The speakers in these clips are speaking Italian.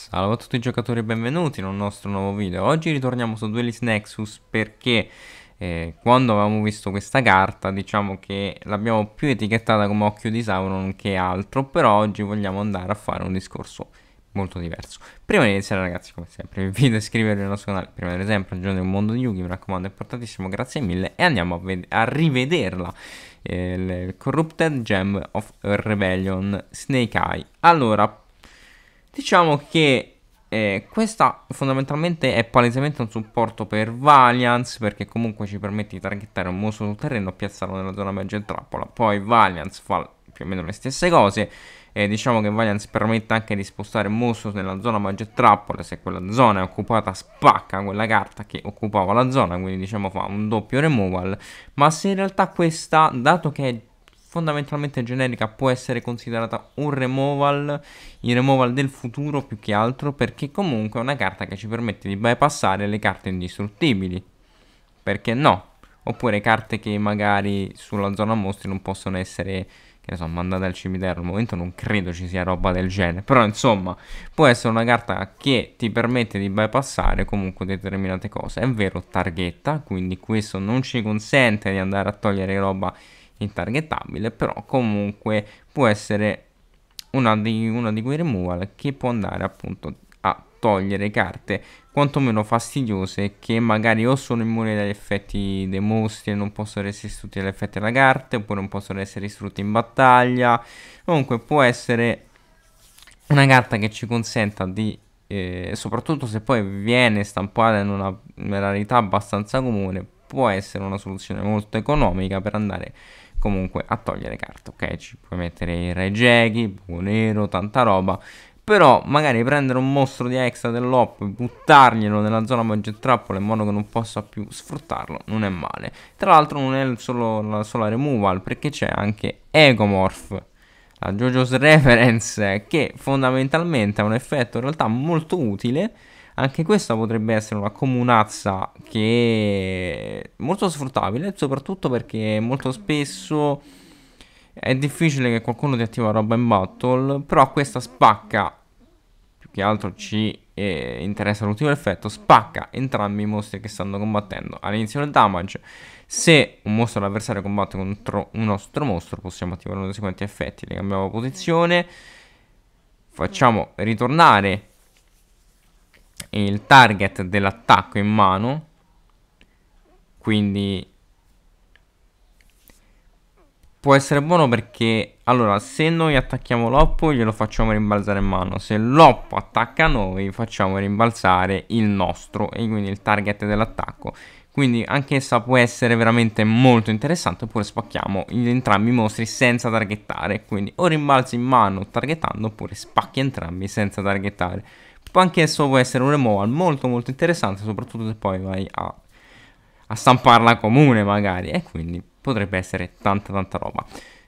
Salve a tutti i giocatori e benvenuti in un nostro nuovo video Oggi ritorniamo su Duelist Nexus perché eh, quando avevamo visto questa carta diciamo che l'abbiamo più etichettata come occhio di Sauron che altro Però oggi vogliamo andare a fare un discorso molto diverso Prima di iniziare ragazzi come sempre vi invito a iscrivervi al nostro canale Prima dell'esempio aggiungere un mondo di Yugi mi raccomando è importantissimo grazie mille E andiamo a, a rivederla eh, Corrupted Gem of Rebellion Snake Eye Allora Diciamo che eh, questa fondamentalmente è palesemente un supporto per Valiance perché comunque ci permette di targettare un mostro sul terreno e piazzarlo nella zona magic trappola. Poi Valiance fa più o meno le stesse cose. Eh, diciamo che Valiance permette anche di spostare un mostro nella zona magic trappola. Se quella zona è occupata spacca quella carta che occupava la zona, quindi diciamo fa un doppio removal. Ma se in realtà questa, dato che è fondamentalmente generica può essere considerata un removal, il removal del futuro più che altro, perché comunque è una carta che ci permette di bypassare le carte indistruttibili. Perché no? Oppure carte che magari sulla zona mostri non possono essere, che ne so, mandate al cimitero. Al momento non credo ci sia roba del genere. Però insomma, può essere una carta che ti permette di bypassare comunque determinate cose. È vero, targhetta, quindi questo non ci consente di andare a togliere roba intargettabile, però comunque può essere una di, una di quei removal che può andare appunto a togliere carte quantomeno fastidiose che magari o sono immune dagli effetti dei mostri e non possono essere distrutti dagli effetti della carta oppure non possono essere distrutti in battaglia comunque può essere una carta che ci consenta di eh, soprattutto se poi viene stampata in una rarità abbastanza comune può essere una soluzione molto economica per andare comunque a togliere carte, ok? Ci puoi mettere i re Jaghi, buco nero, tanta roba, però magari prendere un mostro di extra dell'op, buttarglielo nella zona magic trappola in modo che non possa più sfruttarlo, non è male. Tra l'altro non è solo la sola removal, perché c'è anche Egomorph, la JoJo's Reference, che fondamentalmente ha un effetto in realtà molto utile, anche questa potrebbe essere una comunazza che molto sfruttabile, soprattutto perché molto spesso è difficile che qualcuno ti attiva roba in battle, però questa spacca, più che altro ci eh, interessa l'ultimo effetto, spacca entrambi i mostri che stanno combattendo. All'inizio del damage, se un mostro avversario combatte contro un nostro mostro, possiamo attivare uno dei seguenti effetti. Le cambiamo posizione, facciamo ritornare il target dell'attacco in mano quindi può essere buono perché allora se noi attacchiamo l'oppo glielo facciamo rimbalzare in mano se l'oppo attacca noi facciamo rimbalzare il nostro e quindi il target dell'attacco quindi anch'essa può essere veramente molto interessante oppure spacchiamo entrambi i mostri senza targettare quindi o rimbalzi in mano targettando oppure spacchi entrambi senza targettare anche esso può essere un removal molto molto interessante soprattutto se poi vai a a stamparla comune magari e quindi potrebbe essere tanta tanta roba.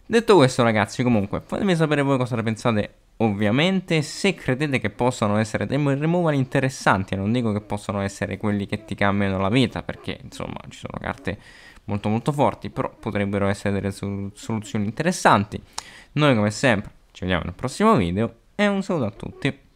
Detto questo ragazzi comunque fatemi sapere voi cosa ne pensate ovviamente se credete che possano essere dei removal interessanti non dico che possano essere quelli che ti cambiano la vita perché insomma ci sono carte molto molto forti però potrebbero essere delle sol soluzioni interessanti. Noi come sempre ci vediamo nel prossimo video e un saluto a tutti.